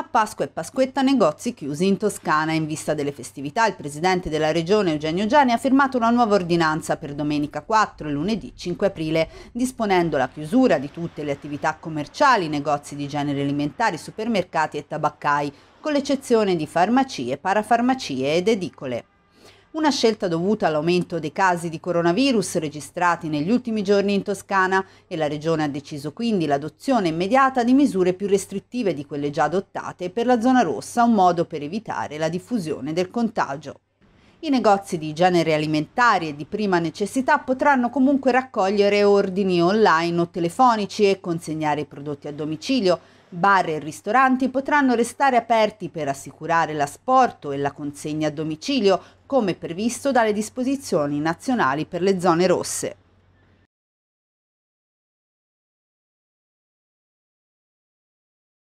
A Pasqua e Pasquetta negozi chiusi in Toscana. In vista delle festività il presidente della regione Eugenio Gianni ha firmato una nuova ordinanza per domenica 4 e lunedì 5 aprile, disponendo la chiusura di tutte le attività commerciali, negozi di genere alimentari, supermercati e tabaccai, con l'eccezione di farmacie, parafarmacie ed edicole una scelta dovuta all'aumento dei casi di coronavirus registrati negli ultimi giorni in Toscana e la regione ha deciso quindi l'adozione immediata di misure più restrittive di quelle già adottate per la zona rossa, un modo per evitare la diffusione del contagio. I negozi di generi alimentari e di prima necessità potranno comunque raccogliere ordini online o telefonici e consegnare i prodotti a domicilio. Bar e ristoranti potranno restare aperti per assicurare l'asporto e la consegna a domicilio, come previsto dalle disposizioni nazionali per le zone rosse.